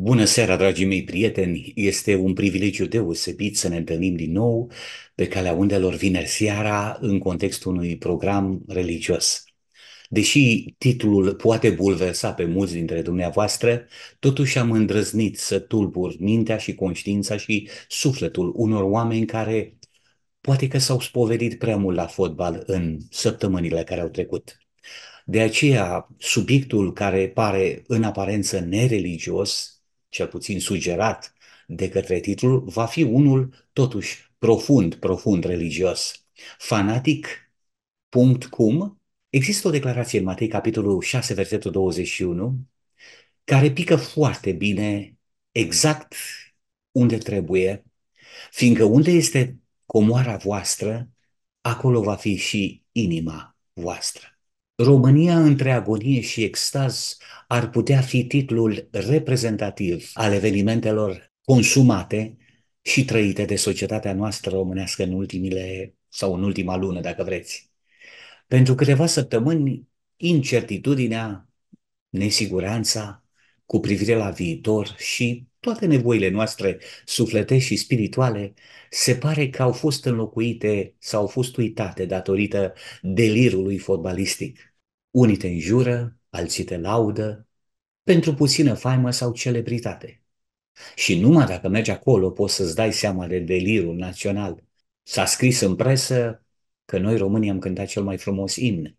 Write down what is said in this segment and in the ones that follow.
Bună seara, dragii mei prieteni! Este un privilegiu deosebit să ne întâlnim din nou pe calea undelor vineri seara în contextul unui program religios. Deși titlul poate bulversa pe mulți dintre dumneavoastră, totuși am îndrăznit să tulbur mintea și conștiința și sufletul unor oameni care poate că s-au spovedit prea mult la fotbal în săptămânile care au trecut. De aceea, subiectul care pare în aparență nereligios, cel puțin sugerat de către titlul, va fi unul totuși profund, profund religios. Fanatic, cum, există o declarație în Matei, capitolul 6, versetul 21, care pică foarte bine exact unde trebuie, fiindcă unde este comoara voastră, acolo va fi și inima voastră. România între agonie și extaz ar putea fi titlul reprezentativ al evenimentelor consumate și trăite de societatea noastră românească în ultimile sau în ultima lună, dacă vreți. Pentru câteva săptămâni, incertitudinea, nesiguranța cu privire la viitor și toate nevoile noastre sufletești și spirituale se pare că au fost înlocuite sau au fost uitate datorită delirului fotbalistic. Unii te înjură, alții te laudă, pentru puțină faimă sau celebritate. Și numai dacă mergi acolo poți să-ți dai seama de delirul național. S-a scris în presă că noi românii am cântat cel mai frumos imn,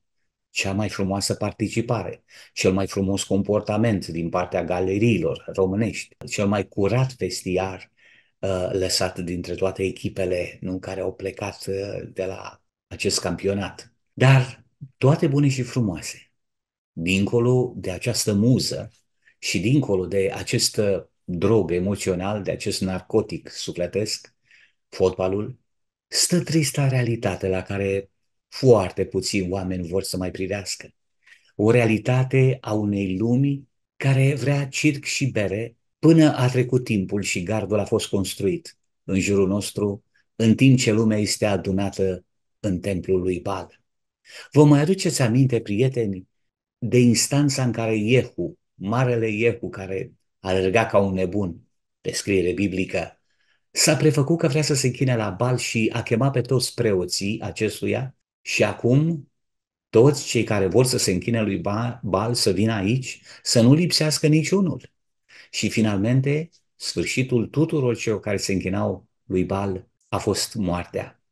cea mai frumoasă participare, cel mai frumos comportament din partea galeriilor românești, cel mai curat vestiar uh, lăsat dintre toate echipele nu, care au plecat uh, de la acest campionat. Dar toate bune și frumoase, dincolo de această muză și dincolo de acest uh, drog emoțional, de acest narcotic sufletesc, fotbalul, stă trista realitate la care foarte puțini oameni vor să mai privească. O realitate a unei lumi care vrea circ și bere până a trecut timpul și gardul a fost construit în jurul nostru, în timp ce lumea este adunată în templul lui Bal. Vă mai aduceți aminte, prieteni, de instanța în care Iehu, marele Iehu, care alerga ca un nebun, descriere biblică, s-a prefăcut că vrea să se închine la bal și a chemat pe toți preoții acestuia și acum toți cei care vor să se închine lui bal, bal să vină aici, să nu lipsească niciunul. Și finalmente, sfârșitul tuturor celor care se închinau lui Bal a fost moartea.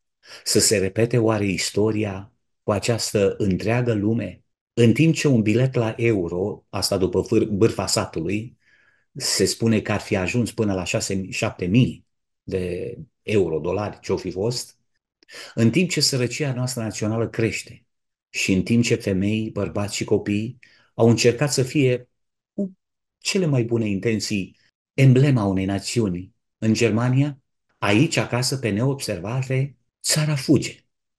Să se repete oare istoria cu această întreagă lume, în timp ce un bilet la euro, asta după bârfa satului, se spune că ar fi ajuns până la 6 7000 mii de euro, dolari, ce-o fi fost, în timp ce sărăcia noastră națională crește și în timp ce femei, bărbați și copii au încercat să fie cu cele mai bune intenții emblema unei națiuni. În Germania, aici acasă, pe neobservate, țara fuge.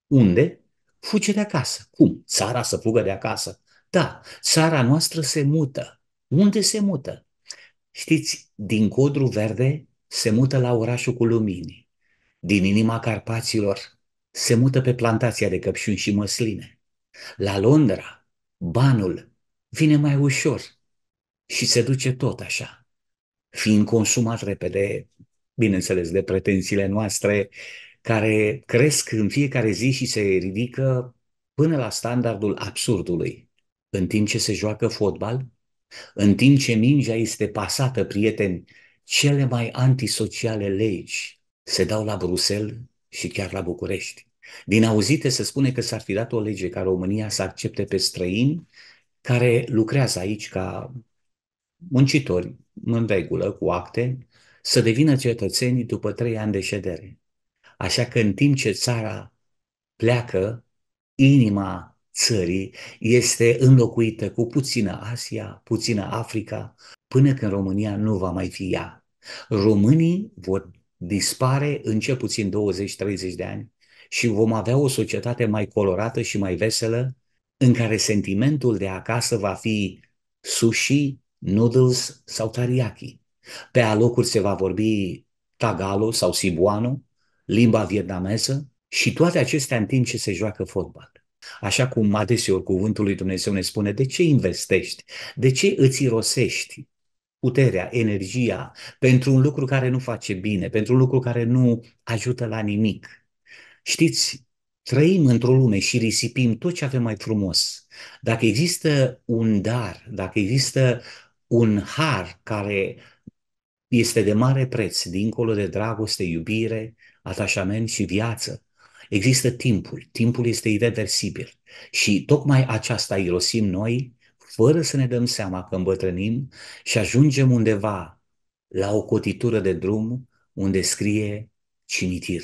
Unde? fuge de acasă. Cum? Țara să fugă de acasă? Da, țara noastră se mută. Unde se mută? Știți, din codru verde se mută la orașul cu lumini. Din inima Carpaților se mută pe plantația de căpșuni și măsline. La Londra, banul vine mai ușor și se duce tot așa, fiind consumat repede, bineînțeles, de pretențiile noastre, uh, care cresc în fiecare zi și se ridică până la standardul absurdului. În timp ce se joacă fotbal, în timp ce mingea este pasată, prieteni, cele mai antisociale legi se dau la Bruxelles și chiar la București. Din auzite se spune că s-ar fi dat o lege ca România să accepte pe străini care lucrează aici ca muncitori în regulă, cu acte, să devină cetățeni după trei ani de ședere. Așa că în timp ce țara pleacă, inima țării este înlocuită cu puțină Asia, puțină Africa, până când România nu va mai fi ea. Românii vor dispare în cel puțin 20-30 de ani și vom avea o societate mai colorată și mai veselă, în care sentimentul de acasă va fi sushi, noodles sau teriyaki. Pe alocuri se va vorbi tagalo sau sibuano, limba vietnameză și toate acestea în timp ce se joacă fotbal. Așa cum adeseori cuvântul lui Dumnezeu ne spune, de ce investești? De ce îți irosești puterea, energia pentru un lucru care nu face bine, pentru un lucru care nu ajută la nimic? Știți, trăim într-o lume și risipim tot ce avem mai frumos. Dacă există un dar, dacă există un har care este de mare preț, dincolo de dragoste, iubire, atașament și viață. Există timpul, timpul este irreversibil și tocmai aceasta irosim noi fără să ne dăm seama că îmbătrânim și ajungem undeva la o cotitură de drum unde scrie cimitir.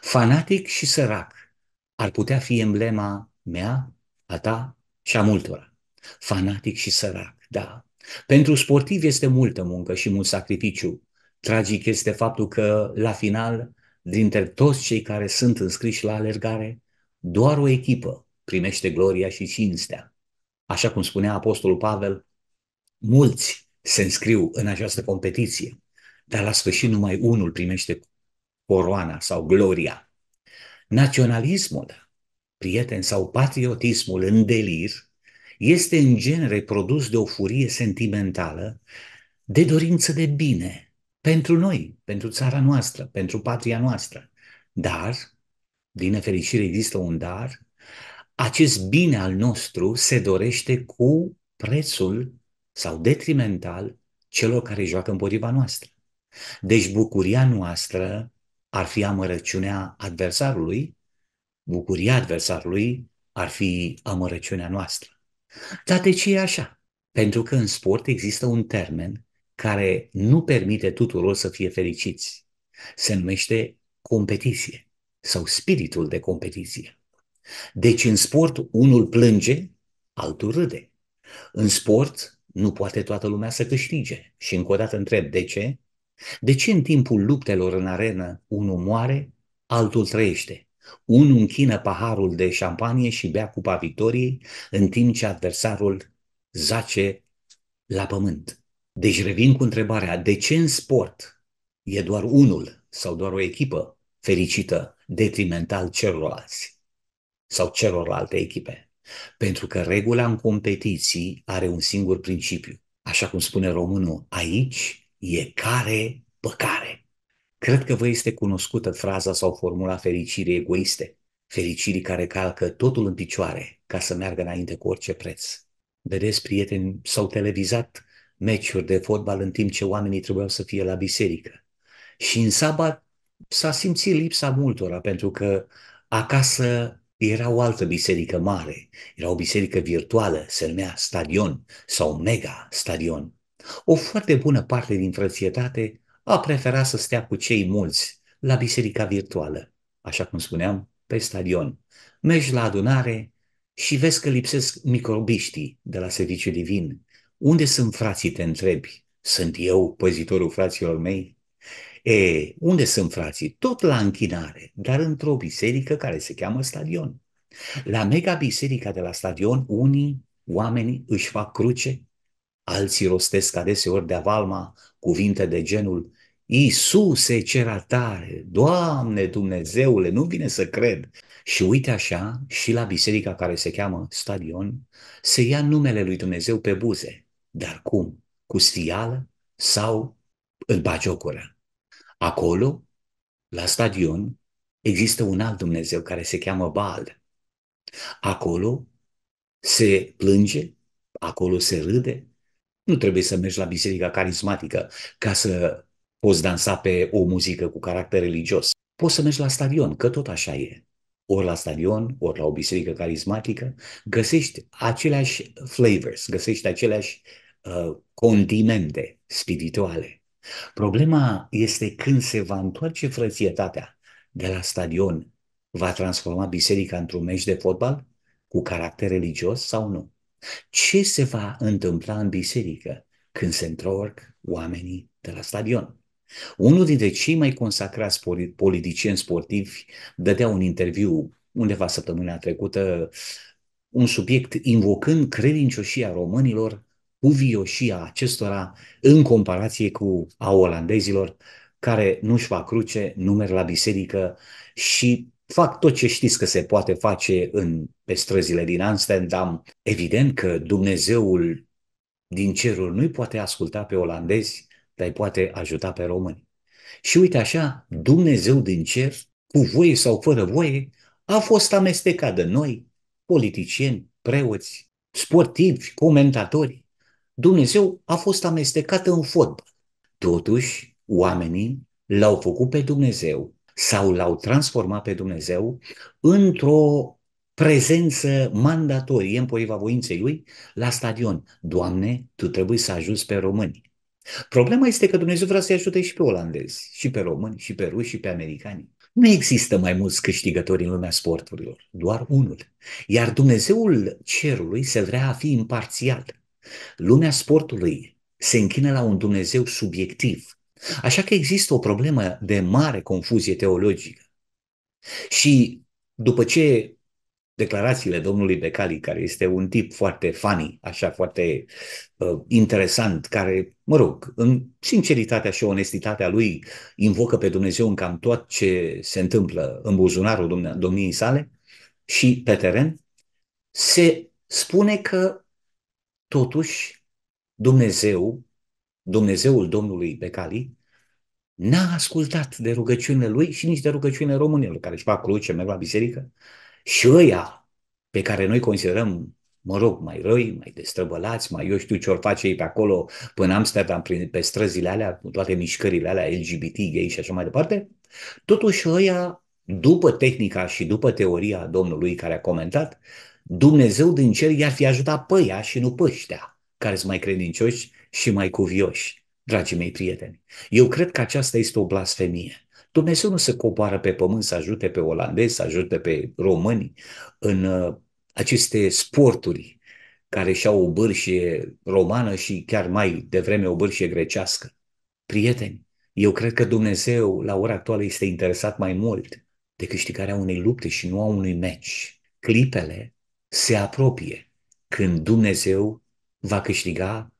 Fanatic și sărac ar putea fi emblema mea, a ta și a multora. Fanatic și sărac, da. Pentru sportiv este multă muncă și mult sacrificiu. Tragic este faptul că, la final, dintre toți cei care sunt înscriși la alergare, doar o echipă primește gloria și cinstea. Așa cum spunea Apostolul Pavel, mulți se înscriu în această competiție, dar la sfârșit numai unul primește coroana sau gloria. Naționalismul, prieten, sau patriotismul în delir este în genere produs de o furie sentimentală, de dorință de bine, pentru noi, pentru țara noastră, pentru patria noastră. Dar, din nefericire, există un dar, acest bine al nostru se dorește cu prețul sau detrimental celor care joacă împotriva noastră. Deci bucuria noastră ar fi amărăciunea adversarului, bucuria adversarului ar fi amărăciunea noastră. Dar de ce e așa? Pentru că în sport există un termen care nu permite tuturor să fie fericiți. Se numește competiție sau spiritul de competiție. Deci în sport unul plânge, altul râde. În sport nu poate toată lumea să câștige. Și încă o dată întreb de ce? De ce în timpul luptelor în arenă unul moare, altul trăiește? Unul închină paharul de șampanie și bea cupa victoriei, în timp ce adversarul zace la pământ. Deci revin cu întrebarea, de ce în sport e doar unul sau doar o echipă fericită detrimental celorlalți sau celorlalte echipe? Pentru că regula în competiții are un singur principiu. Așa cum spune românul, aici e care păcare. Cred că vă este cunoscută fraza sau formula fericirii egoiste, fericirii care calcă totul în picioare ca să meargă înainte cu orice preț. Vedeți, prieteni, s-au televizat meciuri de fotbal în timp ce oamenii trebuiau să fie la biserică. Și în sabat s-a simțit lipsa multora, pentru că acasă era o altă biserică mare, era o biserică virtuală, se numea Stadion sau Mega Stadion. O foarte bună parte din frățietate a preferat să stea cu cei mulți la biserica virtuală, așa cum spuneam, pe stadion. Mergi la adunare și vezi că lipsesc microbiștii de la serviciul divin, unde sunt frații, te întrebi? Sunt eu păzitorul fraților mei? E, unde sunt frații? Tot la închinare, dar într-o biserică care se cheamă stadion. La mega biserica de la stadion, unii oameni își fac cruce, alții rostesc adeseori de avalma cuvinte de genul Iisuse, ce ratare! Doamne Dumnezeule, nu vine să cred! Și uite așa, și la biserica care se cheamă Stadion, se ia numele lui Dumnezeu pe buze. Dar cum? Cu sfială sau îl bagiocură? Acolo, la stadion, există un alt Dumnezeu care se cheamă Baal. Acolo se plânge, acolo se râde. Nu trebuie să mergi la biserica carismatică ca să poți dansa pe o muzică cu caracter religios. Poți să mergi la stadion, că tot așa e. Ori la stadion, ori la o biserică carismatică, găsești aceleași flavors, găsești aceleași Uh, condimente spirituale. Problema este când se va întoarce frățietatea de la stadion, va transforma biserica într-un meci de fotbal cu caracter religios sau nu? Ce se va întâmpla în biserică când se întorc oamenii de la stadion? Unul dintre cei mai consacrați politicieni sportivi dădea un interviu undeva săptămâna trecută, un subiect invocând credincioșia românilor cuvioșia acestora în comparație cu a olandezilor care nu-și fac cruce, nu merg la biserică și fac tot ce știți că se poate face în, pe străzile din Amsterdam. Evident că Dumnezeul din cerul nu-i poate asculta pe olandezi, dar îi poate ajuta pe români. Și uite așa, Dumnezeu din cer, cu voie sau fără voie, a fost amestecat de noi, politicieni, preoți, sportivi, comentatori. Dumnezeu a fost amestecat în fotbal. Totuși, oamenii l-au făcut pe Dumnezeu sau l-au transformat pe Dumnezeu într-o prezență mandatorie împotriva voinței lui la stadion. Doamne, tu trebuie să ajuți pe români. Problema este că Dumnezeu vrea să-i ajute și pe olandezi, și pe români, și pe ruși, și pe americani. Nu există mai mulți câștigători în lumea sporturilor, doar unul. Iar Dumnezeul cerului se vrea a fi imparțial. Lumea sportului se închină la un Dumnezeu subiectiv. Așa că există o problemă de mare confuzie teologică. Și după ce declarațiile domnului Becali, care este un tip foarte funny, așa foarte uh, interesant, care, mă rog, în sinceritatea și onestitatea lui invocă pe Dumnezeu în cam tot ce se întâmplă în buzunarul domniei sale și pe teren, se spune că Totuși, Dumnezeu, Dumnezeul Domnului Becali, n-a ascultat de rugăciunile lui și nici de rugăciunile românilor care își fac cruce, merg la biserică și ăia pe care noi considerăm mă rog, mai răi, mai destrăbălați, mai eu știu ce ori face ei pe acolo, până Amsterdam, prin, pe străzile alea, cu toate mișcările alea LGBT, gay și așa mai departe, totuși ăia, după tehnica și după teoria domnului care a comentat, Dumnezeu din cer i-ar fi ajutat pe ea și nu pe ăștia, care sunt mai credincioși și mai cuvioși, dragii mei prieteni. Eu cred că aceasta este o blasfemie. Dumnezeu nu se coboară pe pământ să ajute pe olandezi, să ajute pe români în uh, aceste sporturi care și-au o bârșie romană și chiar mai devreme o bârșie grecească. Prieteni, eu cred că Dumnezeu la ora actuală este interesat mai mult de câștigarea unei lupte și nu a unui meci. Clipele se apropie când Dumnezeu va câștiga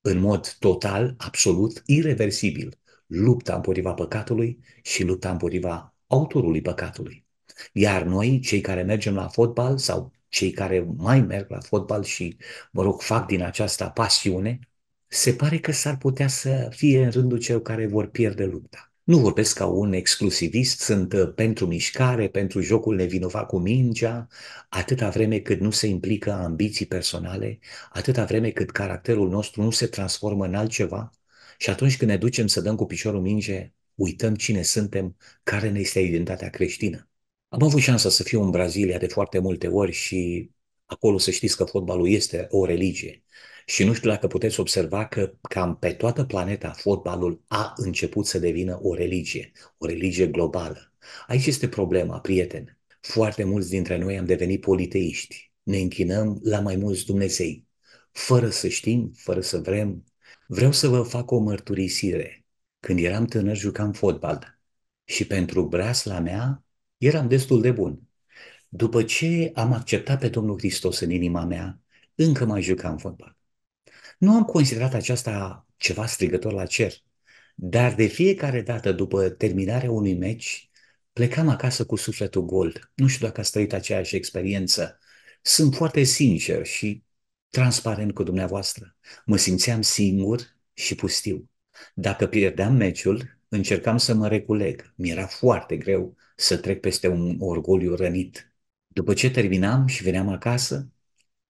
în mod total, absolut, irreversibil lupta împotriva păcatului și lupta împotriva autorului păcatului. Iar noi, cei care mergem la fotbal sau cei care mai merg la fotbal și, mă rog, fac din aceasta pasiune, se pare că s-ar putea să fie în rândul celor care vor pierde lupta. Nu vorbesc ca un exclusivist, sunt uh, pentru mișcare, pentru jocul nevinovat cu mingea, atâta vreme cât nu se implică ambiții personale, atâta vreme cât caracterul nostru nu se transformă în altceva și atunci când ne ducem să dăm cu piciorul minge, uităm cine suntem, care ne este identitatea creștină. Am avut șansa să fiu în Brazilia de foarte multe ori și acolo să știți că fotbalul este o religie. Și nu știu dacă puteți observa că cam pe toată planeta fotbalul a început să devină o religie, o religie globală. Aici este problema, prieteni. Foarte mulți dintre noi am devenit politeiști. Ne închinăm la mai mulți Dumnezei, fără să știm, fără să vrem. Vreau să vă fac o mărturisire. Când eram tânăr, jucam fotbal și pentru breasla mea eram destul de bun. După ce am acceptat pe Domnul Hristos în inima mea, încă mai jucam fotbal. Nu am considerat aceasta ceva strigător la cer, dar de fiecare dată după terminarea unui meci, plecam acasă cu sufletul gol. Nu știu dacă ați trăit aceeași experiență. Sunt foarte sincer și transparent cu dumneavoastră. Mă simțeam singur și pustiu. Dacă pierdeam meciul, încercam să mă reculeg. Mi-era foarte greu să trec peste un orgoliu rănit. După ce terminam și veneam acasă,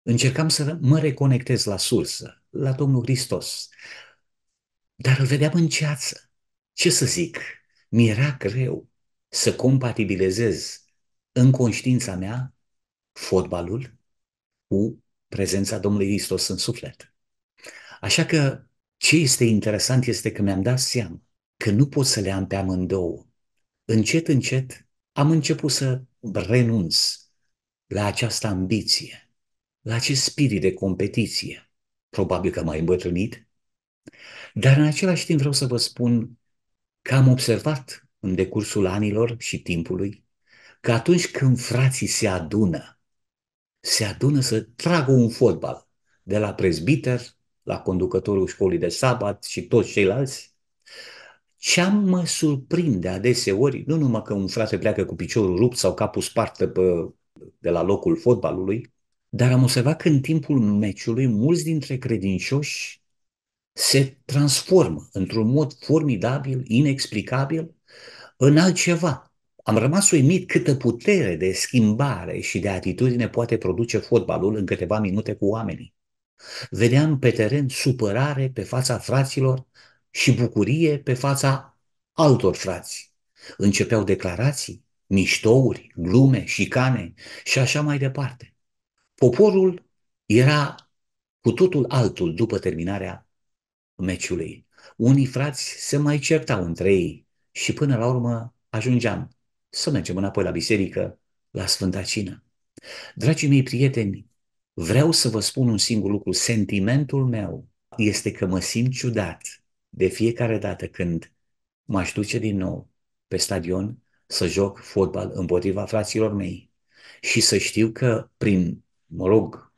încercam să mă reconectez la sursă, la Domnul Hristos. Dar îl vedeam în ceață. Ce să zic? Mi-era greu să compatibilizez în conștiința mea fotbalul cu prezența Domnului Hristos în suflet. Așa că ce este interesant este că mi-am dat seama că nu pot să le am pe amândouă. Încet, încet am început să renunț la această ambiție, la acest spirit de competiție probabil că mai îmbătrânit, dar în același timp vreau să vă spun că am observat în decursul anilor și timpului că atunci când frații se adună, se adună să tragă un fotbal de la prezbiter, la conducătorul școlii de sabat și toți ceilalți, ce mă surprinde adeseori, nu numai că un frate pleacă cu piciorul rupt sau capul spart pe, de la locul fotbalului, dar am observat că în timpul meciului mulți dintre credincioși se transformă într-un mod formidabil, inexplicabil, în altceva. Am rămas uimit câtă putere de schimbare și de atitudine poate produce fotbalul în câteva minute cu oamenii. Vedeam pe teren supărare pe fața fraților și bucurie pe fața altor frați. Începeau declarații, miștouri, glume, șicane și așa mai departe. Poporul era cu totul altul după terminarea meciului. Unii frați se mai certau între ei și până la urmă ajungeam să mergem înapoi la biserică, la Sfânta Cină. Dragii mei prieteni, vreau să vă spun un singur lucru. Sentimentul meu este că mă simt ciudat de fiecare dată când m-aș duce din nou pe stadion să joc fotbal împotriva fraților mei și să știu că prin mă rog,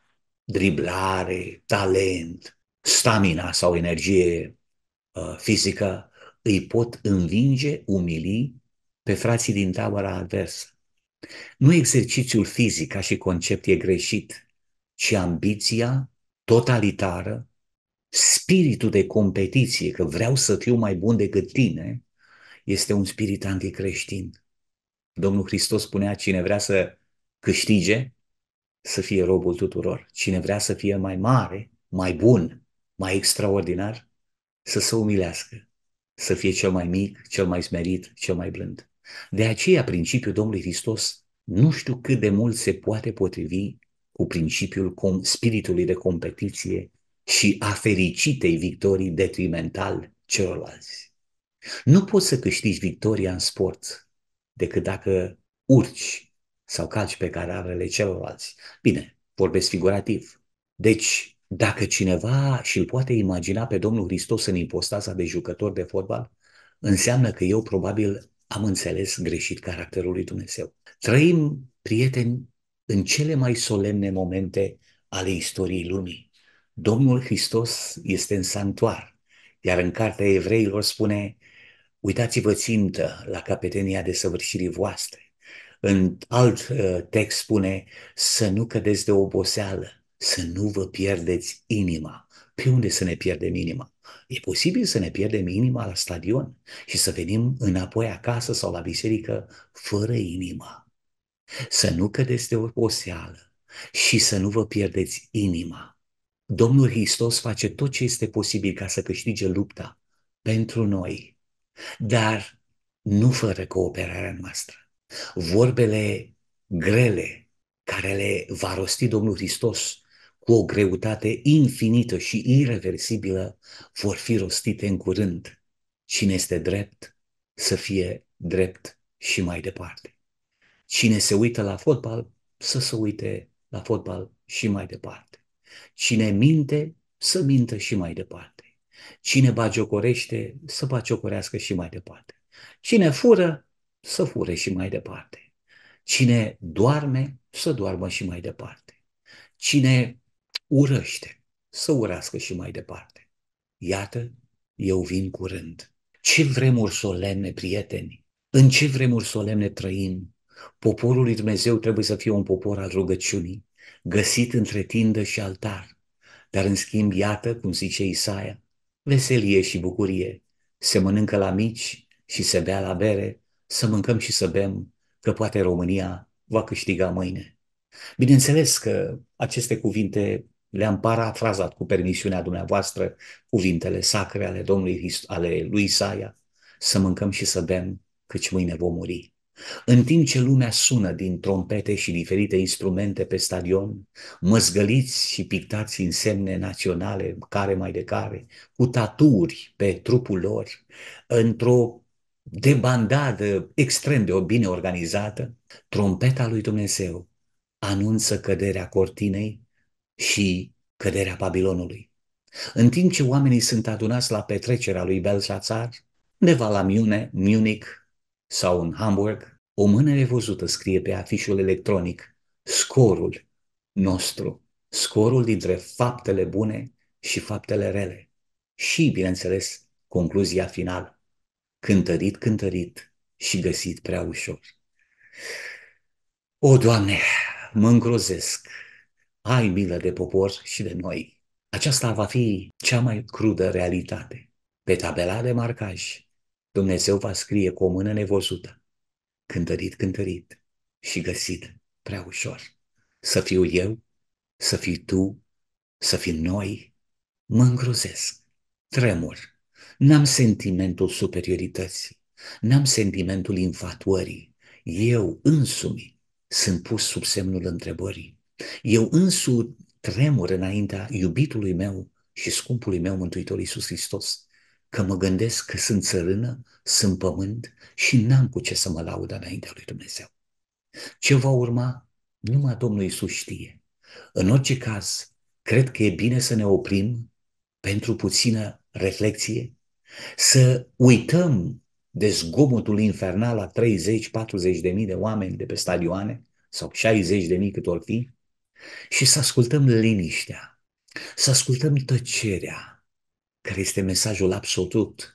driblare, talent, stamina sau energie uh, fizică, îi pot învinge, umili pe frații din tabăra adversă. Nu exercițiul fizic ca și concept e greșit, ci ambiția totalitară, spiritul de competiție, că vreau să fiu mai bun decât tine, este un spirit anticreștin. Domnul Hristos spunea, cine vrea să câștige, să fie robul tuturor. Cine vrea să fie mai mare, mai bun, mai extraordinar, să se umilească, să fie cel mai mic, cel mai smerit, cel mai blând. De aceea, principiul Domnului Hristos nu știu cât de mult se poate potrivi cu principiul com- spiritului de competiție și a fericitei victorii detrimental celorlalți. Nu poți să câștigi victoria în sport decât dacă urci sau calci pe le celorlalți. Bine, vorbesc figurativ. Deci, dacă cineva și-l poate imagina pe Domnul Hristos în impostaza de jucător de fotbal, înseamnă că eu probabil am înțeles greșit caracterul lui Dumnezeu. Trăim, prieteni, în cele mai solemne momente ale istoriei lumii. Domnul Hristos este în sanctuar, iar în cartea evreilor spune Uitați-vă țintă la capetenia de săvârșirii voastre. În alt uh, text spune să nu cădeți de oboseală, să nu vă pierdeți inima. Pe unde să ne pierdem inima? E posibil să ne pierdem inima la stadion și să venim înapoi acasă sau la biserică fără inima. Să nu cădeți de oboseală și să nu vă pierdeți inima. Domnul Hristos face tot ce este posibil ca să câștige lupta pentru noi, dar nu fără cooperarea noastră vorbele grele care le va rosti Domnul Hristos cu o greutate infinită și irreversibilă vor fi rostite în curând. Cine este drept, să fie drept și mai departe. Cine se uită la fotbal, să se uite la fotbal și mai departe. Cine minte, să mintă și mai departe. Cine bagiocorește, să bagiocorească și mai departe. Cine fură, să fure și mai departe. Cine doarme, să doarmă și mai departe. Cine urăște, să urască și mai departe. Iată, eu vin curând. Ce vremuri solemne, prieteni! În ce vremuri solemne trăim! Poporul lui Dumnezeu trebuie să fie un popor al rugăciunii, găsit între tindă și altar. Dar în schimb, iată, cum zice Isaia, veselie și bucurie, se mănâncă la mici și se bea la bere, să mâncăm și să bem, că poate România va câștiga mâine. Bineînțeles că aceste cuvinte le-am parafrazat cu permisiunea dumneavoastră, cuvintele sacre ale Domnului ale lui Isaia, să mâncăm și să bem, căci mâine vom muri. În timp ce lumea sună din trompete și diferite instrumente pe stadion, măzgăliți și pictați în semne naționale, care mai de care, cu taturi pe trupul lor, într-o de bandadă extrem de bine organizată, trompeta lui Dumnezeu anunță căderea cortinei și căderea Babilonului. În timp ce oamenii sunt adunați la petrecerea lui Belshazzar, undeva la Mune, Munich sau în Hamburg, o mână revăzută scrie pe afișul electronic scorul nostru, scorul dintre faptele bune și faptele rele. Și, bineînțeles, concluzia finală cântărit, cântărit și găsit prea ușor. O, Doamne, mă îngrozesc, ai milă de popor și de noi. Aceasta va fi cea mai crudă realitate. Pe tabela de marcaj, Dumnezeu va scrie cu o mână nevăzută, cântărit, cântărit și găsit prea ușor. Să fiu eu, să fii tu, să fii noi, mă îngrozesc, tremur N-am sentimentul superiorității, n-am sentimentul infatuării. Eu însumi sunt pus sub semnul întrebării. Eu însu tremur înaintea iubitului meu și scumpului meu Mântuitor Iisus Hristos, că mă gândesc că sunt țărână, sunt pământ și n-am cu ce să mă laud înaintea lui Dumnezeu. Ce va urma? Numai Domnul Iisus știe. În orice caz, cred că e bine să ne oprim pentru puțină reflexie, să uităm de zgomotul infernal a 30-40 de mii de oameni de pe stadioane sau 60 de mii cât ori fi și să ascultăm liniștea, să ascultăm tăcerea, care este mesajul absolut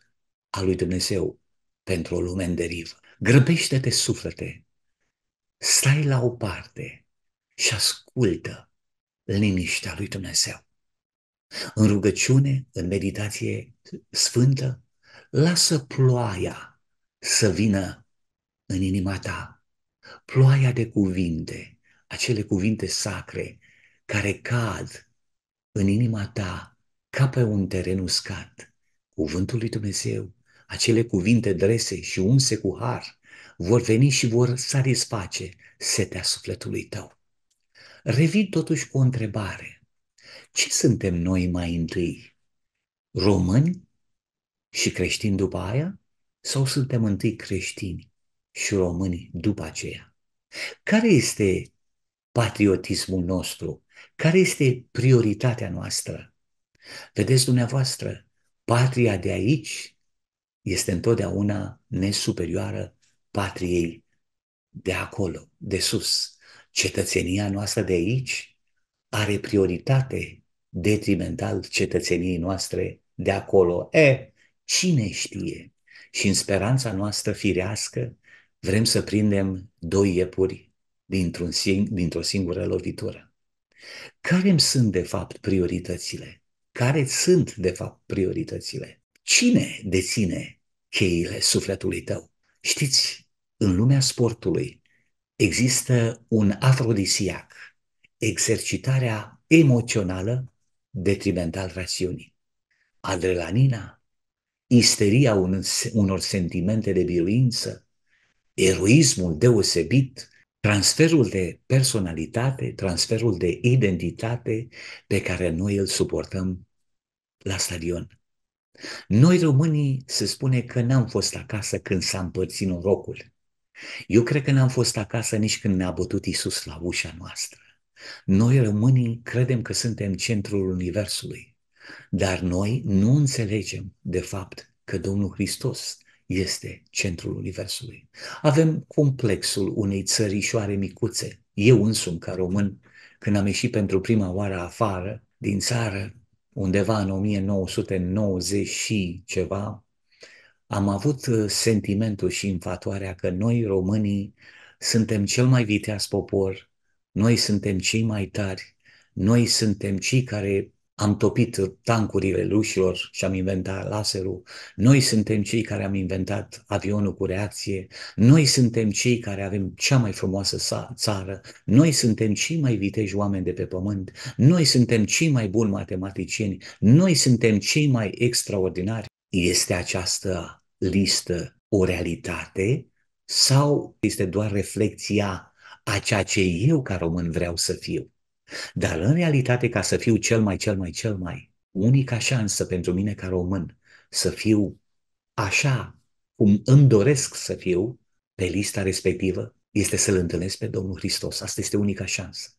al lui Dumnezeu pentru o lume în derivă. Grăbește-te suflete, stai la o parte și ascultă liniștea lui Dumnezeu în rugăciune, în meditație sfântă, lasă ploaia să vină în inima ta, ploaia de cuvinte, acele cuvinte sacre care cad în inima ta ca pe un teren uscat. Cuvântul lui Dumnezeu, acele cuvinte drese și unse cu har, vor veni și vor satisface setea sufletului tău. Revin totuși cu o întrebare ce suntem noi mai întâi? Români și creștini după aia? Sau suntem întâi creștini și români după aceea? Care este patriotismul nostru? Care este prioritatea noastră? Vedeți dumneavoastră, patria de aici este întotdeauna nesuperioară patriei de acolo, de sus. Cetățenia noastră de aici are prioritate detrimental cetățeniei noastre de acolo. E, cine știe? Și în speranța noastră firească vrem să prindem doi iepuri dintr-un, dintr-o singură lovitură. Care îmi sunt de fapt prioritățile? Care sunt de fapt prioritățile? Cine deține cheile sufletului tău? Știți, în lumea sportului există un afrodisiac, exercitarea emoțională detrimental rațiunii. Adrenalina, isteria unor sentimente de biruință, eroismul deosebit, transferul de personalitate, transferul de identitate pe care noi îl suportăm la stadion. Noi românii se spune că n-am fost acasă când s-a împărțit norocul. Eu cred că n-am fost acasă nici când ne-a bătut Isus la ușa noastră. Noi rămânii credem că suntem centrul Universului, dar noi nu înțelegem, de fapt, că Domnul Hristos este centrul Universului. Avem complexul unei țărișoare micuțe. Eu însumi, ca român, când am ieșit pentru prima oară afară, din țară, undeva în 1990 și ceva, am avut uh, sentimentul și infatuarea că noi, românii, suntem cel mai viteaz popor noi suntem cei mai tari, noi suntem cei care am topit tancurile rușilor și am inventat laserul, noi suntem cei care am inventat avionul cu reacție, noi suntem cei care avem cea mai frumoasă țară, noi suntem cei mai viteji oameni de pe pământ, noi suntem cei mai buni matematicieni, noi suntem cei mai extraordinari. Este această listă o realitate sau este doar reflexia a ceea ce eu ca român vreau să fiu. Dar în realitate, ca să fiu cel mai, cel mai, cel mai, unica șansă pentru mine ca român să fiu așa cum îmi doresc să fiu pe lista respectivă, este să-L întâlnesc pe Domnul Hristos. Asta este unica șansă.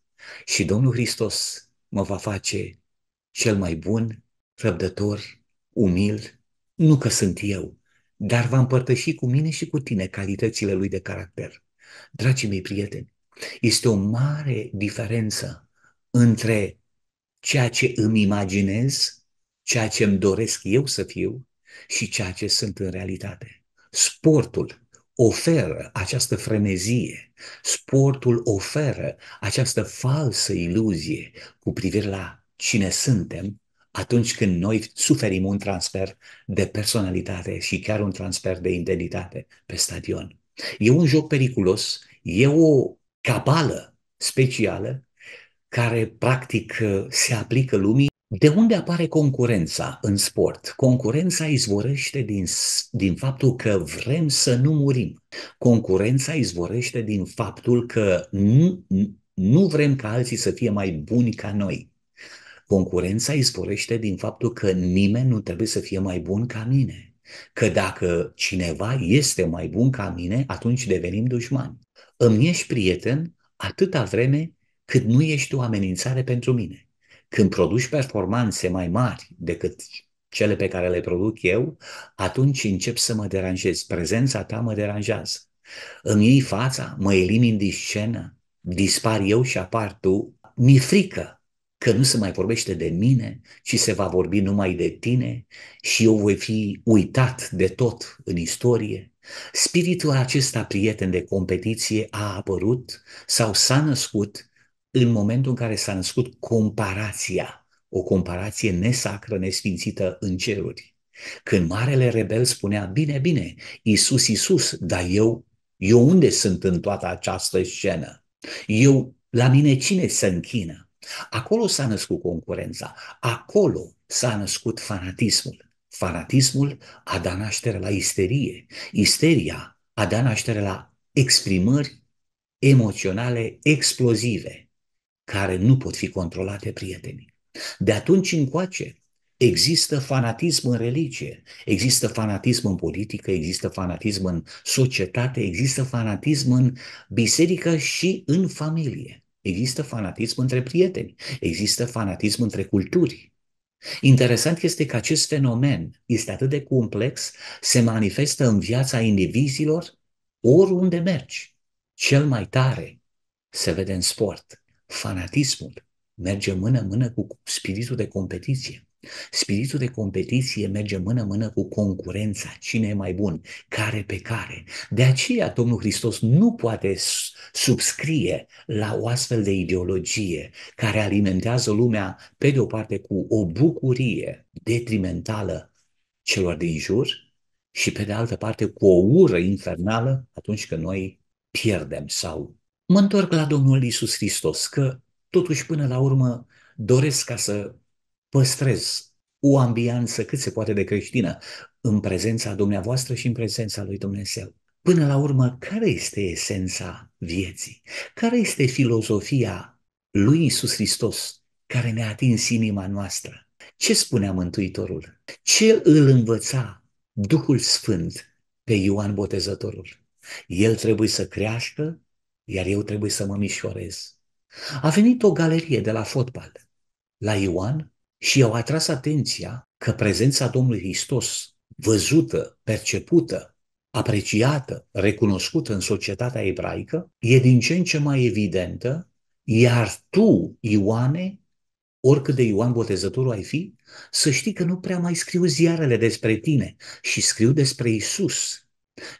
Și Domnul Hristos mă va face cel mai bun, răbdător, umil, nu că sunt eu, dar va împărtăși cu mine și cu tine calitățile lui de caracter. Dragii mei prieteni, este o mare diferență între ceea ce îmi imaginez, ceea ce îmi doresc eu să fiu și ceea ce sunt în realitate. Sportul oferă această frenezie, sportul oferă această falsă iluzie cu privire la cine suntem atunci când noi suferim un transfer de personalitate și chiar un transfer de identitate pe stadion. E un joc periculos, e o cabală specială care practic uh, se aplică lumii. De unde apare concurența în sport? Concurența izvorăște din, din faptul că vrem să nu murim. Concurența izvorăște din faptul că nu, nu vrem ca alții să fie mai buni ca noi. Concurența izvorăște din faptul că nimeni nu trebuie să fie mai bun ca mine. Că dacă cineva este mai bun ca mine, atunci devenim dușmani îmi ești prieten atâta vreme cât nu ești o amenințare pentru mine. Când produci performanțe mai mari decât cele pe care le produc eu, atunci încep să mă deranjez. Prezența ta mă deranjează. Îmi iei fața, mă elimin din scenă, dispar eu și apar tu. Mi-e frică că nu se mai vorbește de mine, ci se va vorbi numai de tine și eu voi fi uitat de tot în istorie. Spiritul acesta, prieten de competiție, a apărut sau s-a născut în momentul în care s-a născut comparația, o comparație nesacră, nesfințită în ceruri. Când marele rebel spunea, bine, bine, Iisus Iisus, dar eu, eu unde sunt în toată această scenă? Eu, la mine cine se închină? Acolo s-a născut concurența, acolo s-a născut fanatismul. Fanatismul a dat naștere la isterie, isteria a dat naștere la exprimări emoționale explozive, care nu pot fi controlate prietenii. De atunci încoace, Există fanatism în religie, există fanatism în politică, există fanatism în societate, există fanatism în biserică și în familie. Există fanatism între prieteni, există fanatism între culturi. Interesant este că acest fenomen este atât de complex, se manifestă în viața indivizilor oriunde mergi. Cel mai tare se vede în sport. Fanatismul merge mână-mână cu spiritul de competiție. Spiritul de competiție merge mână-mână cu concurența, cine e mai bun, care pe care. De aceea Domnul Hristos nu poate subscrie la o astfel de ideologie care alimentează lumea, pe de o parte, cu o bucurie detrimentală celor din jur și, pe de altă parte, cu o ură infernală atunci când noi pierdem sau mă întorc la Domnul Isus Hristos, că totuși până la urmă doresc ca să păstrez o ambianță cât se poate de creștină în prezența dumneavoastră și în prezența lui Dumnezeu. Până la urmă, care este esența vieții? Care este filozofia lui Isus Hristos care ne-a atins inima noastră? Ce spunea Mântuitorul? Ce îl învăța Duhul Sfânt pe Ioan Botezătorul? El trebuie să crească, iar eu trebuie să mă mișorez. A venit o galerie de la fotbal, la Ioan și au atras atenția că prezența Domnului Hristos, văzută, percepută, apreciată, recunoscută în societatea ebraică, e din ce în ce mai evidentă, iar tu, Ioane, oricât de Ioan Botezătorul ai fi, să știi că nu prea mai scriu ziarele despre tine și scriu despre Isus.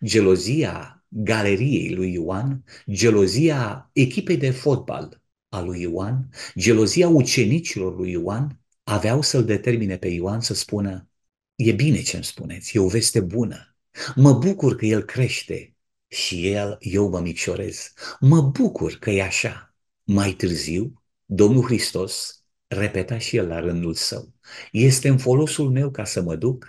Gelozia galeriei lui Ioan, gelozia echipei de fotbal a lui Ioan, gelozia ucenicilor lui Ioan, aveau să-l determine pe Ioan să spună, e bine ce îmi spuneți, e o veste bună, mă bucur că el crește și el, eu mă micșorez, mă bucur că e așa. Mai târziu, Domnul Hristos repeta și el la rândul său, este în folosul meu ca să mă duc,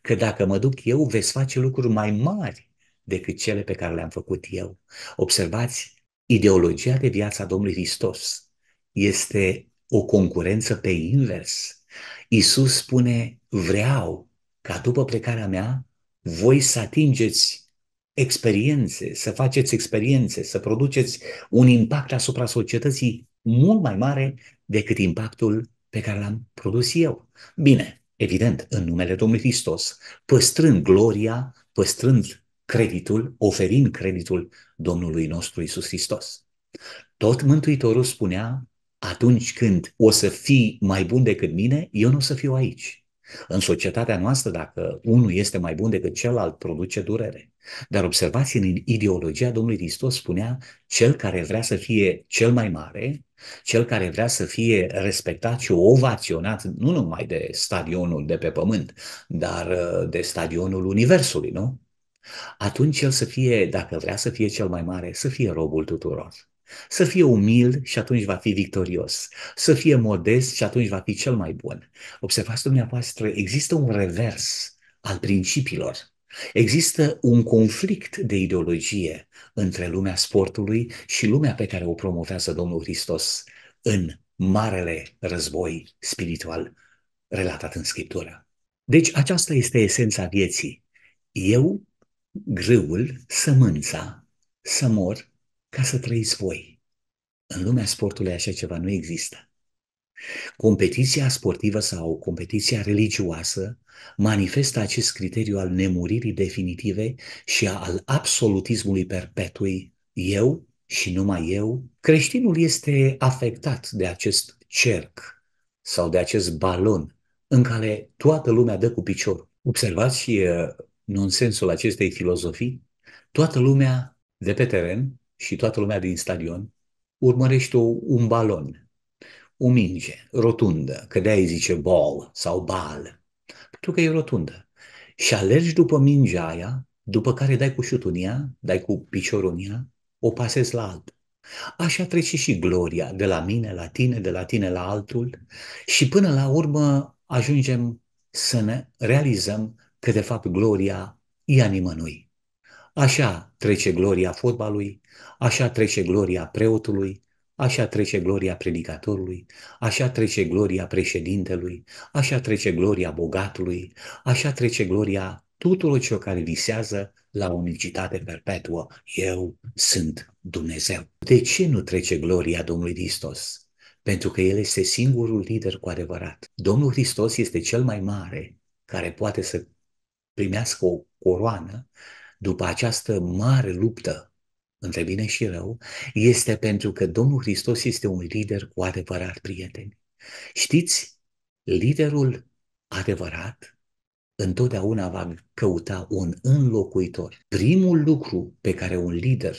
că dacă mă duc eu veți face lucruri mai mari decât cele pe care le-am făcut eu. Observați, ideologia de viața Domnului Hristos este o concurență pe invers. Isus spune, vreau ca după plecarea mea voi să atingeți experiențe, să faceți experiențe, să produceți un impact asupra societății mult mai mare decât impactul pe care l-am produs eu. Bine, evident, în numele Domnului Hristos, păstrând gloria, păstrând creditul, oferind creditul Domnului nostru Isus Hristos. Tot Mântuitorul spunea atunci când o să fii mai bun decât mine, eu nu o să fiu aici. În societatea noastră, dacă unul este mai bun decât celălalt, produce durere. Dar observați, în ideologia Domnului Hristos spunea, cel care vrea să fie cel mai mare, cel care vrea să fie respectat și ovaționat nu numai de stadionul de pe pământ, dar uh, de stadionul universului, nu? Atunci el să fie, dacă vrea să fie cel mai mare, să fie robul tuturor. Să fie umil și atunci va fi victorios. Să fie modest și atunci va fi cel mai bun. Observați dumneavoastră, există un revers al principiilor. Există un conflict de ideologie între lumea sportului și lumea pe care o promovează Domnul Hristos în marele război spiritual relatat în Scriptură. Deci aceasta este esența vieții. Eu, grâul, sămânța, să mor ca să trăiți voi. În lumea sportului așa ceva nu există. Competiția sportivă sau competiția religioasă manifestă acest criteriu al nemuririi definitive și al absolutismului perpetui eu și numai eu. Creștinul este afectat de acest cerc sau de acest balon în care toată lumea dă cu picior. Observați uh, nonsensul acestei filozofii? Toată lumea de pe teren și toată lumea din stadion, urmărește un balon, o minge rotundă, că de zice ball sau bal, pentru că e rotundă. Și alergi după mingea aia, după care dai cu șutul în ea, dai cu piciorul în ea, o pasezi la altul. Așa trece și gloria de la mine la tine, de la tine la altul și până la urmă ajungem să ne realizăm că de fapt gloria e a nimănui. Așa trece gloria fotbalului, așa trece gloria preotului, așa trece gloria predicatorului, așa trece gloria președintelui, așa trece gloria bogatului, așa trece gloria tuturor celor care visează la unicitate perpetuă. Eu sunt Dumnezeu. De ce nu trece gloria Domnului Hristos? Pentru că El este singurul lider cu adevărat. Domnul Hristos este cel mai mare care poate să primească o coroană după această mare luptă între bine și rău, este pentru că Domnul Hristos este un lider cu adevărat, prieteni. Știți, liderul adevărat întotdeauna va căuta un înlocuitor. Primul lucru pe care un lider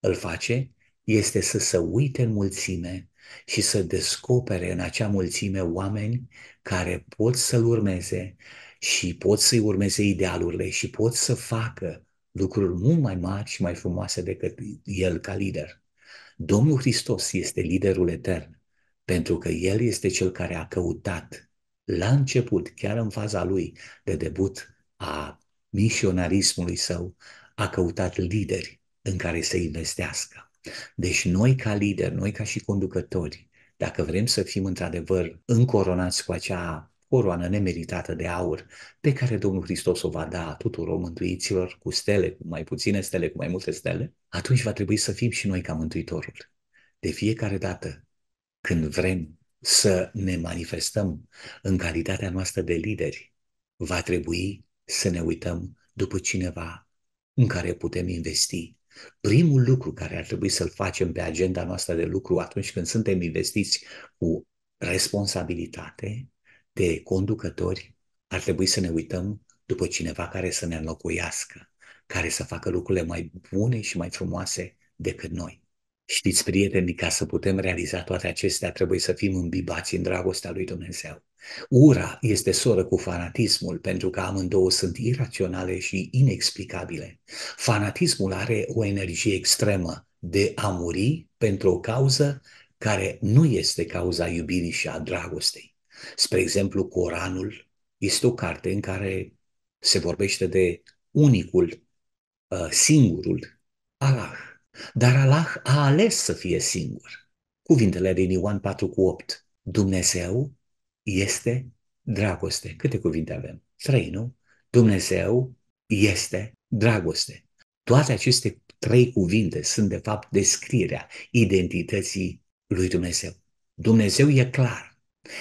îl face este să se uite în mulțime și să descopere în acea mulțime oameni care pot să-l urmeze și pot să-i urmeze idealurile și pot să facă lucruri mult mai mari și mai frumoase decât el ca lider. Domnul Hristos este liderul etern, pentru că el este cel care a căutat la început, chiar în faza lui de debut a misionarismului său, a căutat lideri în care să investească. Deci noi ca lideri, noi ca și conducători, dacă vrem să fim într-adevăr încoronați cu acea coroană nemeritată de aur, pe care Domnul Hristos o va da tuturor mântuiților cu stele, cu mai puține stele, cu mai multe stele, atunci va trebui să fim și noi ca Mântuitorul. De fiecare dată când vrem să ne manifestăm în calitatea noastră de lideri, va trebui să ne uităm după cineva în care putem investi. Primul lucru care ar trebui să-l facem pe agenda noastră de lucru atunci când suntem investiți cu responsabilitate de conducători, ar trebui să ne uităm după cineva care să ne înlocuiască, care să facă lucrurile mai bune și mai frumoase decât noi. Știți, prieteni, ca să putem realiza toate acestea, trebuie să fim îmbibați în dragostea lui Dumnezeu. Ura este soră cu fanatismul, pentru că amândouă sunt iraționale și inexplicabile. Fanatismul are o energie extremă de a muri pentru o cauză care nu este cauza iubirii și a dragostei. Spre exemplu, Coranul este o carte în care se vorbește de unicul, uh, singurul, Allah. Dar Allah a ales să fie singur. Cuvintele din Ioan 4 cu 8. Dumnezeu este dragoste. Câte cuvinte avem? Trei, nu? Dumnezeu este dragoste. Toate aceste trei cuvinte sunt, de fapt, descrierea identității lui Dumnezeu. Dumnezeu e clar.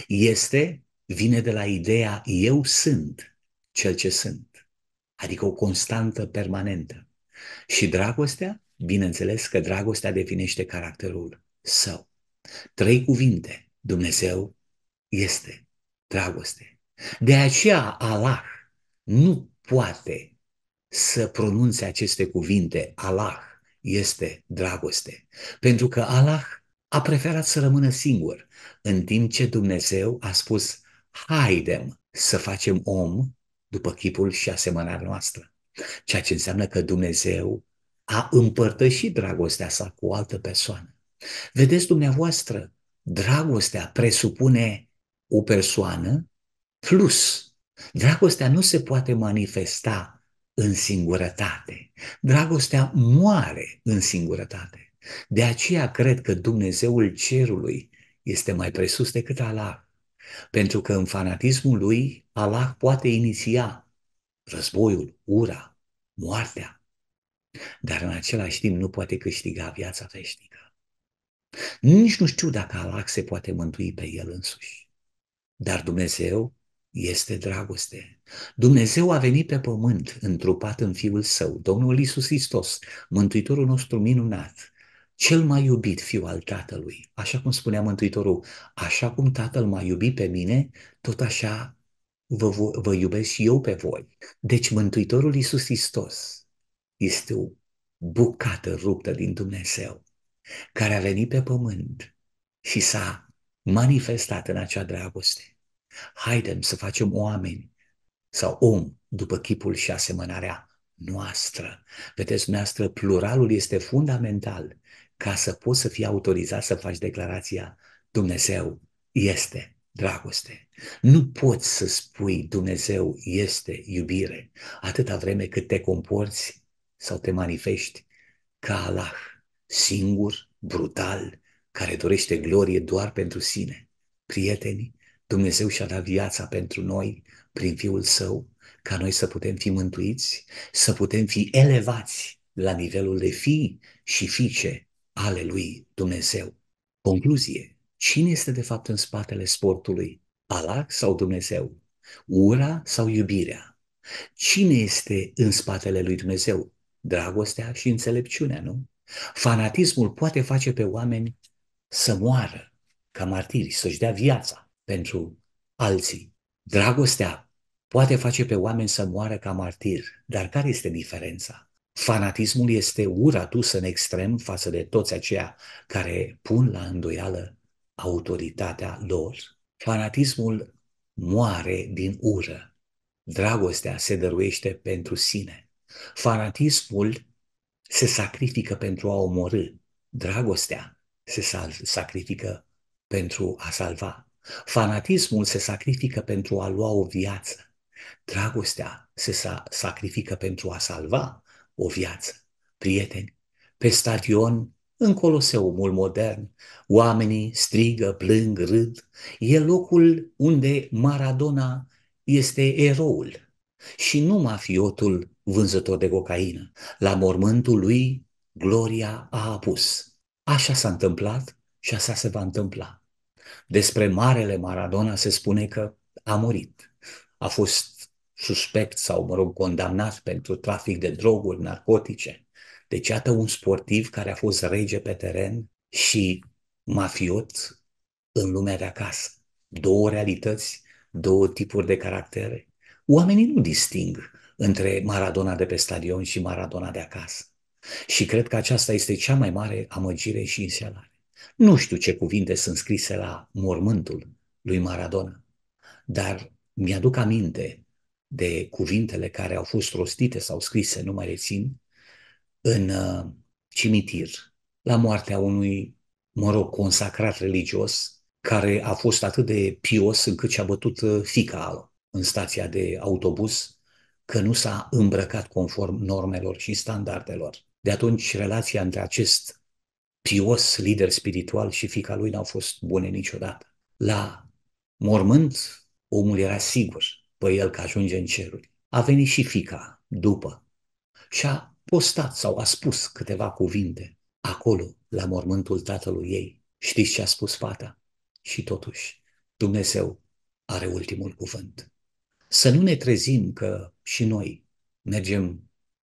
Este, vine de la ideea eu sunt cel ce sunt, adică o constantă permanentă. Și dragostea, bineînțeles că dragostea definește caracterul său. Trei cuvinte, Dumnezeu este dragoste. De aceea Allah nu poate să pronunțe aceste cuvinte, Allah este dragoste, pentru că Allah a preferat să rămână singur, în timp ce Dumnezeu a spus, haidem să facem om după chipul și asemănarea noastră. Ceea ce înseamnă că Dumnezeu a împărtășit dragostea sa cu o altă persoană. Vedeți dumneavoastră, dragostea presupune o persoană plus. Dragostea nu se poate manifesta în singurătate. Dragostea moare în singurătate. De aceea cred că Dumnezeul cerului este mai presus decât Allah, pentru că în fanatismul lui Allah poate iniția războiul, ura, moartea, dar în același timp nu poate câștiga viața veșnică. Nici nu știu dacă Allah se poate mântui pe el însuși, dar Dumnezeu este dragoste. Dumnezeu a venit pe pământ, întrupat în Fiul Său, Domnul Isus Hristos, Mântuitorul nostru minunat, cel mai iubit fiu al Tatălui. Așa cum spunea Mântuitorul, așa cum Tatăl m-a iubit pe mine, tot așa vă, vă iubesc și eu pe voi. Deci Mântuitorul Iisus Hristos este o bucată ruptă din Dumnezeu care a venit pe pământ și s-a manifestat în acea dragoste. Haidem să facem oameni sau om după chipul și asemănarea noastră. Vedeți, noastră, pluralul este fundamental ca să poți să fii autorizat să faci declarația Dumnezeu este dragoste. Nu poți să spui Dumnezeu este iubire atâta vreme cât te comporți sau te manifesti ca Allah, singur, brutal, care dorește glorie doar pentru sine. Prieteni, Dumnezeu și-a dat viața pentru noi prin Fiul Său, ca noi să putem fi mântuiți, să putem fi elevați la nivelul de fii și fiice ale lui Dumnezeu. Concluzie. Cine este de fapt în spatele sportului? Allah sau Dumnezeu? Ura sau iubirea? Cine este în spatele lui Dumnezeu? Dragostea și înțelepciunea, nu? Fanatismul poate face pe oameni să moară ca martiri, să-și dea viața pentru alții. Dragostea poate face pe oameni să moară ca martiri, dar care este diferența? Fanatismul este ura dusă în extrem față de toți aceia care pun la îndoială autoritatea lor. Fanatismul moare din ură. Dragostea se dăruiește pentru sine. Fanatismul se sacrifică pentru a omorâ. Dragostea se sacrifică pentru a salva. Fanatismul se sacrifică pentru a lua o viață. Dragostea se sa- sacrifică pentru a salva o viață. Prieteni, pe stadion în Coloseumul modern, oamenii strigă, plâng, râd. E locul unde Maradona este eroul și nu mafiotul vânzător de cocaină. La mormântul lui, gloria a apus. Așa s-a întâmplat și așa se va întâmpla. Despre marele Maradona se spune că a murit. A fost suspect sau, mă rog, condamnat pentru trafic de droguri, narcotice. Deci, iată un sportiv care a fost rege pe teren și mafiot în lumea de acasă. Două realități, două tipuri de caractere. Oamenii nu disting între Maradona de pe stadion și Maradona de acasă. Și cred că aceasta este cea mai mare amăgire și înșelare. Nu știu ce cuvinte sunt scrise la mormântul lui Maradona, dar mi-aduc aminte de cuvintele care au fost rostite sau scrise, nu mai rețin, în uh, cimitir, la moartea unui, mă rog, consacrat religios, care a fost atât de pios încât și-a bătut uh, fica în stația de autobuz, că nu s-a îmbrăcat conform normelor și standardelor. De atunci, relația între acest pios lider spiritual și fica lui n-au fost bune niciodată. La mormânt, omul era sigur pe păi el că ajunge în ceruri. A venit și fica după și a postat sau a spus câteva cuvinte acolo, la mormântul tatălui ei. Știți ce a spus fata? Și totuși, Dumnezeu are ultimul cuvânt. Să nu ne trezim că și noi mergem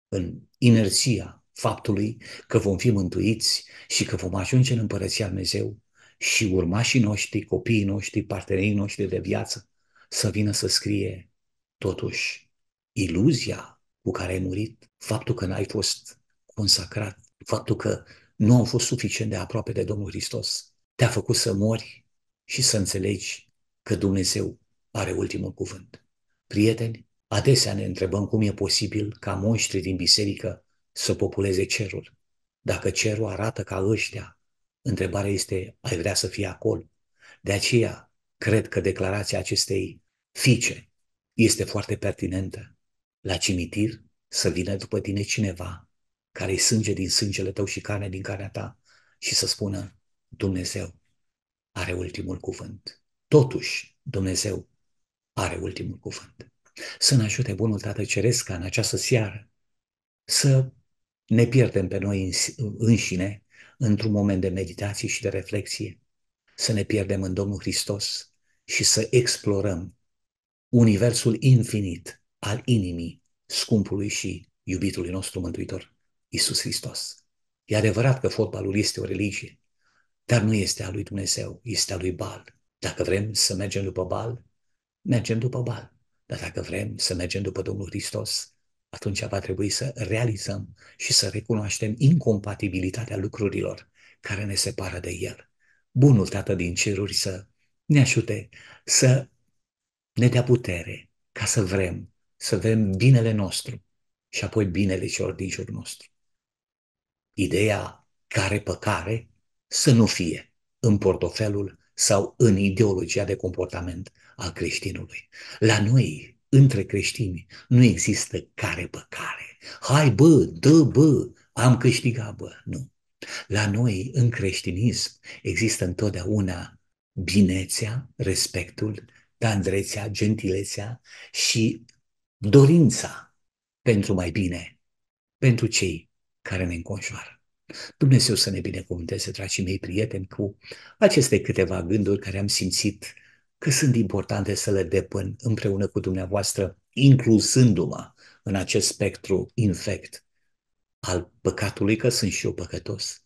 în inerția faptului că vom fi mântuiți și că vom ajunge în Împărăția Dumnezeu și urmașii noștri, copiii noștri, partenerii noștri de viață să vină să scrie totuși iluzia cu care ai murit, faptul că n-ai fost consacrat, faptul că nu au fost suficient de aproape de Domnul Hristos, te-a făcut să mori și să înțelegi că Dumnezeu are ultimul cuvânt. Prieteni, adesea ne întrebăm cum e posibil ca monștri din biserică să populeze cerul. Dacă cerul arată ca ăștia, întrebarea este, ai vrea să fii acolo? De aceea, cred că declarația acestei Fice, este foarte pertinentă. La cimitir să vină după tine cineva care e sânge din sângele tău și carne din carnea ta și să spună Dumnezeu are ultimul cuvânt. Totuși, Dumnezeu are ultimul cuvânt. Să ne ajute Bunul Tată Ceresc în această seară să ne pierdem pe noi înșine într-un moment de meditație și de reflexie, să ne pierdem în Domnul Hristos și să explorăm universul infinit al inimii scumpului și iubitului nostru Mântuitor, Isus Hristos. E adevărat că fotbalul este o religie, dar nu este a lui Dumnezeu, este a lui Bal. Dacă vrem să mergem după Bal, mergem după Bal. Dar dacă vrem să mergem după Domnul Hristos, atunci va trebui să realizăm și să recunoaștem incompatibilitatea lucrurilor care ne separă de El. Bunul Tată din ceruri să ne ajute să ne dea putere ca să vrem, să vrem binele nostru și apoi binele celor din jurul nostru. Ideea care păcare să nu fie în portofelul sau în ideologia de comportament al creștinului. La noi, între creștini, nu există care păcare. Hai bă, dă bă, am câștigat bă. Nu. La noi, în creștinism, există întotdeauna binețea, respectul tandrețea, gentilețea și dorința pentru mai bine, pentru cei care ne înconjoară. Dumnezeu să ne binecuvânteze, dragii mei prieteni, cu aceste câteva gânduri care am simțit că sunt importante să le depun împreună cu dumneavoastră, inclusându-mă în acest spectru infect al păcatului, că sunt și eu păcătos,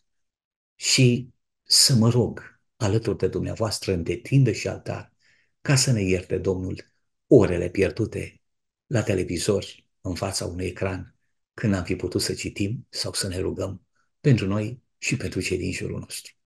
și să mă rog alături de dumneavoastră în detindă și altar ca să ne ierte Domnul orele pierdute la televizor, în fața unui ecran, când am fi putut să citim sau să ne rugăm pentru noi și pentru cei din jurul nostru.